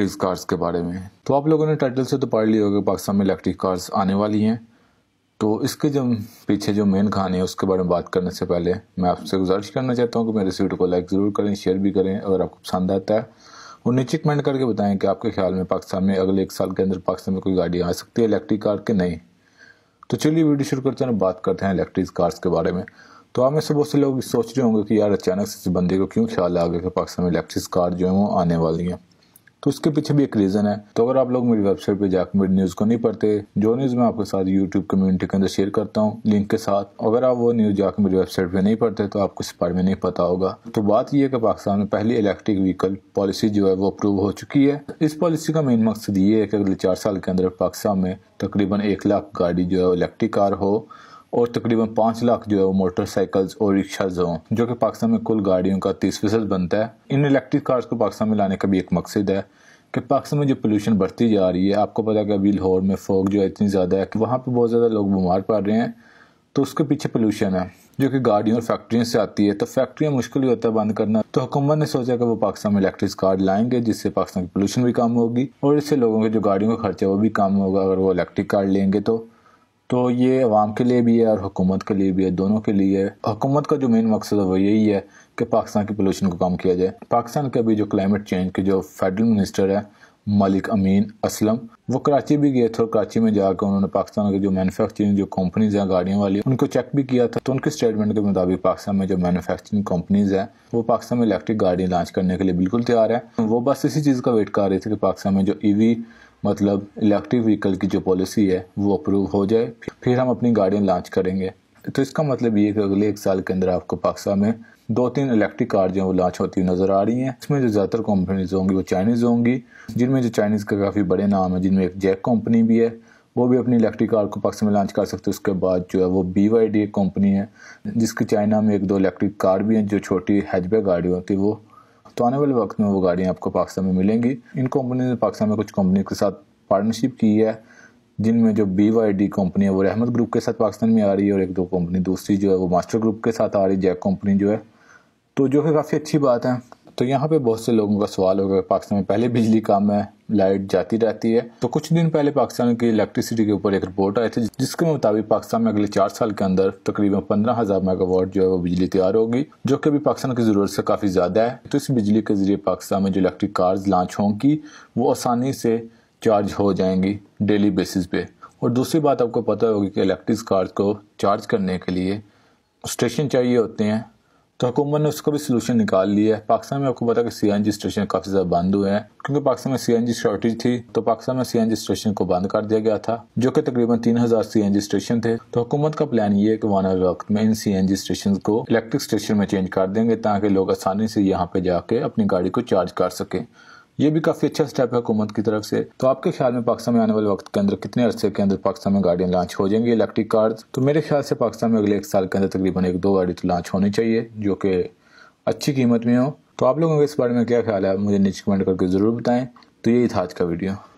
electric cars के बारे में तो आप लोगों ने टाइटल से तो पढ़ लिया होगा पाकिस्तान में इलेक्ट्रिक कार्स आने वाली हैं तो इसके जो पीछे जो मेन कहानी है उसके बारे में बात करने से पहले मैं आपसे गुजारिश करना चाहता हूँ कि मेरे इस वीडियो को लाइक ज़रूर करें शेयर भी करें अगर आपको पसंद आता है और नीचे कमेंट करके बताएं कि आपके ख्याल में पाकिस्तान में अगले एक साल के अंदर पाकिस्तान में कोई गाड़ी आ सकती है इलेक्ट्रिक कार के नहीं तो चलिए वीडियो शुरू करते हैं बात करते हैं इलेक्ट्रिक कार्स के बारे में तो आप में से बहुत से लोग सोच रहे होंगे कि यार अचानक से इस बंदे को क्यों ख्याल आ गया कि पाकिस्तान में इलेक्ट्रिक कार जो है वो आने वाली हैं तो उसके पीछे भी एक रीजन है तो अगर आप लोग मेरी वेबसाइट पे जाकर मेरी न्यूज को नहीं पढ़ते जो न्यूज मैं आपके साथ यूट्यूब कम्युनिटी के अंदर शेयर करता हूँ लिंक के साथ अगर आप वो न्यूज जाकर मेरी वेबसाइट पे नहीं पढ़ते तो आपको इस बारे में नहीं पता होगा तो बात यह है कि पाकिस्तान में पहली इलेक्ट्रिक व्हीकल पॉलिसी जो है वो अप्रूव हो चुकी है इस पॉलिसी का मेन मकसद ये है कि अगले चार साल के अंदर पाकिस्तान में तकरीबन एक लाख गाड़ी जो है इलेक्ट्रिक कार हो और तकरीबन पाँच लाख जो है वो मोटरसाइकिल्स और रिक्शाज हों जो कि पाकिस्तान में कुल गाड़ियों का तीस फीसद बनता है इन इलेक्ट्रिक कार्स को पाकिस्तान में लाने का भी एक मकसद है कि पाकिस्तान में जो पोल्यूशन बढ़ती जा रही है आपको पता है कि अभी लाहौर में फोक जो है इतनी ज़्यादा है कि वहाँ पर बहुत ज़्यादा लोग बीमार पड़ रहे हैं तो उसके पीछे पोल्यूशन है जो कि गाड़ियों और फैक्ट्रियों से आती है तो फैक्ट्रियाँ मुश्किल ही होता है बंद करना तो हुकूमत ने सोचा कि वो पाकिस्तान में इलेक्ट्रिक कार लाएंगे जिससे पाकिस्तान की पोल्यूशन भी कम होगी और इससे लोगों के जो गाड़ियों का खर्चा वो भी कम होगा अगर वो इलेक्ट्रिक कार लेंगे तो तो ये अवाम के लिए भी है और हुकूमत के लिए भी है दोनों के लिए हुकूमत का जो मेन मकसद है वो यही है कि पाकिस्तान की पोल्यूशन को कम किया जाए पाकिस्तान के अभी जो क्लाइमेट चेंज के जो फेडरल मिनिस्टर है मलिक अमीन असलम वो कराची भी गए थे और कराची में जाकर उन्होंने पाकिस्तान के जो मैनुफैक्चरिंग जो कंपनीज हैं गाड़ियों वाली उनको चेक भी किया था तो उनके स्टेटमेंट के मुताबिक पाकिस्तान में जो मैनुफेक्चरिंग कंपनीज हैं वो पाकिस्तान में इलेक्ट्रिक गाड़ियां लॉन्च करने के लिए बिल्कुल तैयार है वो बस इसी चीज़ का वेट कर रही थी कि पाकिस्तान में जो ईवी मतलब इलेक्ट्रिक व्हीकल की जो पॉलिसी है वो अप्रूव हो जाए फिर हम अपनी गाड़ियाँ लॉन्च करेंगे तो इसका मतलब ये कि अगले एक साल के अंदर आपको पाकिस्तान में दो तीन इलेक्ट्रिक कार जो है वो लॉन्च होती हुई नज़र आ रही हैं इसमें जो ज़्यादातर कंपनीज होंगी वो चाइनीज़ होंगी जिनमें जो चाइनीज़ का काफ़ी बड़े नाम है जिनमें एक जैक कंपनी भी है वो भी अपनी इलेक्ट्रिक कार को पाकिस्तान में लॉन्च कर सकते हैं उसके बाद जो है वो बी वाई डी एक कंपनी है जिसकी चाइना में एक दो इलेक्ट्रिक कार भी हैं जो छोटी हैचबैक गाड़ी होती है वो तो आने वाले वक्त में वो गाड़ियाँ आपको पाकिस्तान में मिलेंगी इन कंपनी ने पाकिस्तान में कुछ कंपनी के साथ पार्टनरशिप की है जिनमें जो बी वाई डी कंपनी है वो रहमत ग्रुप के साथ पाकिस्तान में आ रही है और एक दो कंपनी दूसरी जो है वो मास्टर ग्रुप के साथ आ रही है जैक कंपनी जो है तो जो है काफ़ी अच्छी बात है तो यहाँ पे बहुत से लोगों का सवाल होगा पाकिस्तान में पहले बिजली कम है लाइट जाती रहती है तो कुछ दिन पहले पाकिस्तान की इलेक्ट्रिसिटी के ऊपर एक रिपोर्ट आई थी जिसके मुताबिक पाकिस्तान में अगले चार साल के अंदर तकरीबन पंद्रह हजार मेगावाट जो है वो बिजली तैयार होगी जो कि अभी पाकिस्तान की जरूरत से काफी ज्यादा है तो इस बिजली के जरिए पाकिस्तान में जो इलेक्ट्रिक कार्स लॉन्च होंगी वो आसानी से चार्ज हो जाएंगी डेली बेसिस पे और दूसरी बात आपको पता होगी कि इलेक्ट्रिक कार्स को चार्ज करने के लिए स्टेशन चाहिए होते हैं तो हुकूमत ने उसका भी सोलूशन निकाल लिया है पाकिस्तान में आपको पता कि सीएनजी स्टेशन काफ़ी ज़्यादा बंद हुए हैं क्योंकि पाकिस्तान में सीएनजी शॉर्टेज थी तो पाकिस्तान में सीएनजी स्टेशन को बंद कर दिया गया था जो कि तकरीबन तीन हज़ार सीएनजी स्टेशन थे तो हुकूमत का प्लान ये है कि वाना वक्त में इन जी स्टेशन को इलेक्ट्रिक स्टेशन में चेंज कर देंगे ताकि लोग आसानी से यहाँ पे जाके अपनी गाड़ी को चार्ज कर सकें ये भी काफी अच्छा स्टेप है हुकूमत की तरफ से तो आपके ख्याल में पाकिस्तान में आने वाले वक्त के अंदर कितने अरसे के अंदर पाकिस्तान में गाड़ियाँ लॉन्च हो जाएंगी इलेक्ट्रिक कार्स तो मेरे ख्याल से पाकिस्तान में अगले एक साल के अंदर तकरीबन एक दो गाड़ी तो लॉन्च होनी चाहिए जो कि अच्छी कीमत में हो तो आप लोगों के इस बारे में क्या ख्याल है मुझे नीचे कमेंट करके ज़रूर बताएं तो यही था आज का वीडियो